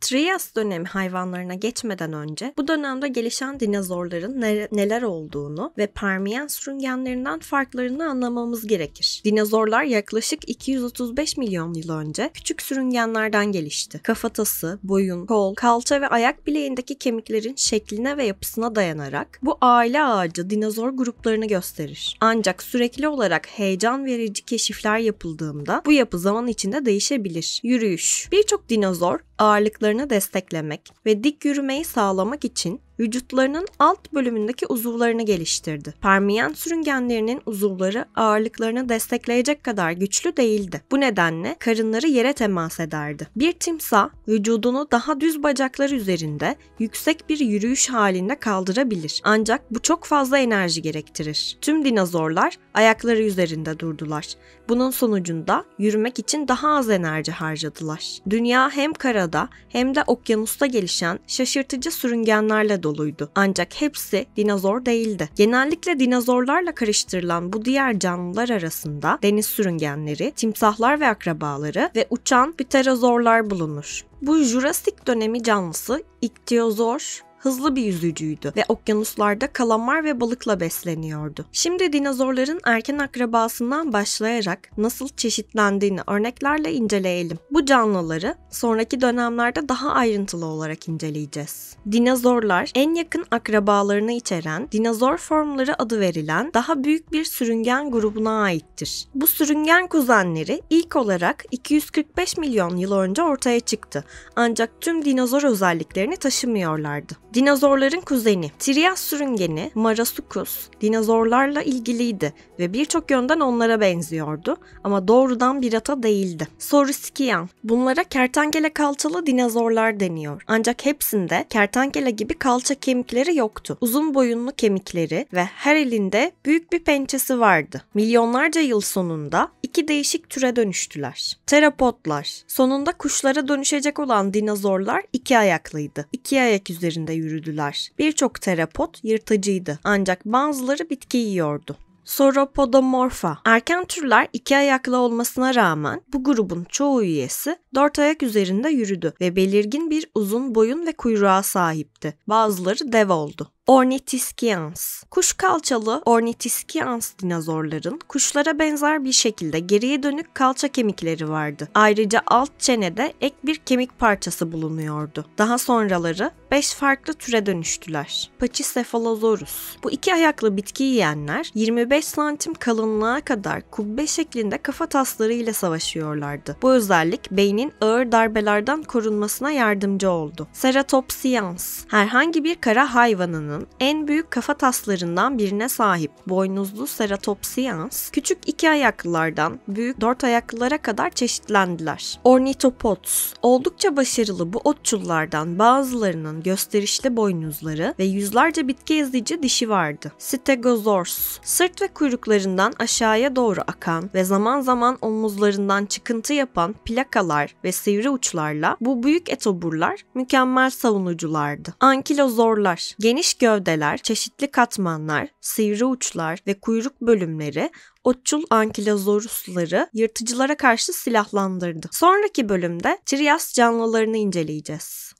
Trias dönemi hayvanlarına geçmeden önce bu dönemde gelişen dinozorların neler olduğunu ve Permiyen sürüngenlerinden farklarını anlamamız gerekir. Dinozorlar yaklaşık 235 milyon yıl önce küçük sürüngenlerden gelişti. Kafatası, boyun, kol, kalça ve ayak bileğindeki kemiklerin şekline ve yapısına dayanarak bu aile ağacı dinozor gruplarını gösterir. Ancak sürekli olarak heyecan verici keşifler yapıldığında bu yapı zaman içinde değişebilir. Yürüyüş Birçok dinozor ağırlıklarını desteklemek ve dik yürümeyi sağlamak için vücutlarının alt bölümündeki uzuvlarını geliştirdi. Permiyen sürüngenlerinin uzuvları ağırlıklarını destekleyecek kadar güçlü değildi. Bu nedenle karınları yere temas ederdi. Bir timsah vücudunu daha düz bacakları üzerinde yüksek bir yürüyüş halinde kaldırabilir. Ancak bu çok fazla enerji gerektirir. Tüm dinozorlar ayakları üzerinde durdular. Bunun sonucunda yürümek için daha az enerji harcadılar. Dünya hem karada hem de okyanusta gelişen şaşırtıcı sürüngenlerle dolu doluydu. Ancak hepsi dinozor değildi. Genellikle dinozorlarla karıştırılan bu diğer canlılar arasında deniz sürüngenleri, timsahlar ve akrabaları ve uçan pterozorlar bulunur. Bu Jurassik dönemi canlısı iktiozor, hızlı bir yüzücüydü ve okyanuslarda kalamar ve balıkla besleniyordu. Şimdi dinozorların erken akrabasından başlayarak nasıl çeşitlendiğini örneklerle inceleyelim. Bu canlıları sonraki dönemlerde daha ayrıntılı olarak inceleyeceğiz. Dinozorlar en yakın akrabalarını içeren dinozor formları adı verilen daha büyük bir sürüngen grubuna aittir. Bu sürüngen kuzenleri ilk olarak 245 milyon yıl önce ortaya çıktı ancak tüm dinozor özelliklerini taşımıyorlardı. Dinozorların kuzeni Trias sürüngeni Marasukus dinozorlarla ilgiliydi ve birçok yönden onlara benziyordu ama doğrudan bir ata değildi. Soriskian bunlara kertenkele kalçalı dinozorlar deniyor ancak hepsinde kertenkele gibi kalça kemikleri yoktu. Uzun boyunlu kemikleri ve her elinde büyük bir pençesi vardı. Milyonlarca yıl sonunda iki değişik türe dönüştüler. Terapotlar sonunda kuşlara dönüşecek olan dinozorlar iki ayaklıydı. İki ayak üzerinde yürüdüler. Birçok terapot yırtıcıydı ancak bazıları bitki yiyordu. Sauropodomorpha. Erken türler iki ayaklı olmasına rağmen bu grubun çoğu üyesi dört ayak üzerinde yürüdü ve belirgin bir uzun boyun ve kuyruğa sahipti. Bazıları dev oldu. Ornithischians. Kuş kalçalı Ornithischians dinozorların kuşlara benzer bir şekilde geriye dönük kalça kemikleri vardı. Ayrıca alt çenede ek bir kemik parçası bulunuyordu. Daha sonraları 5 farklı türe dönüştüler. Pachycephalosaurus. Bu iki ayaklı bitki yiyenler 25 santim kalınlığa kadar kubbe şeklinde kafa tasları ile savaşıyorlardı. Bu özellik beynin ağır darbelerden korunmasına yardımcı oldu. Ceratopsians. Herhangi bir kara hayvanının Dünyasının en büyük kafa taslarından birine sahip boynuzlu Ceratopsians, küçük iki ayaklılardan büyük dört ayaklılara kadar çeşitlendiler. Ornithopods, oldukça başarılı bu otçullardan bazılarının gösterişli boynuzları ve yüzlerce bitki ezici dişi vardı. Stegosaurus, sırt ve kuyruklarından aşağıya doğru akan ve zaman zaman omuzlarından çıkıntı yapan plakalar ve sivri uçlarla bu büyük etoburlar mükemmel savunuculardı. Ankilozorlar, geniş gövdeli gövdeler, çeşitli katmanlar, sivri uçlar ve kuyruk bölümleri otçul ankilozorusları yırtıcılara karşı silahlandırdı. Sonraki bölümde Trias canlılarını inceleyeceğiz.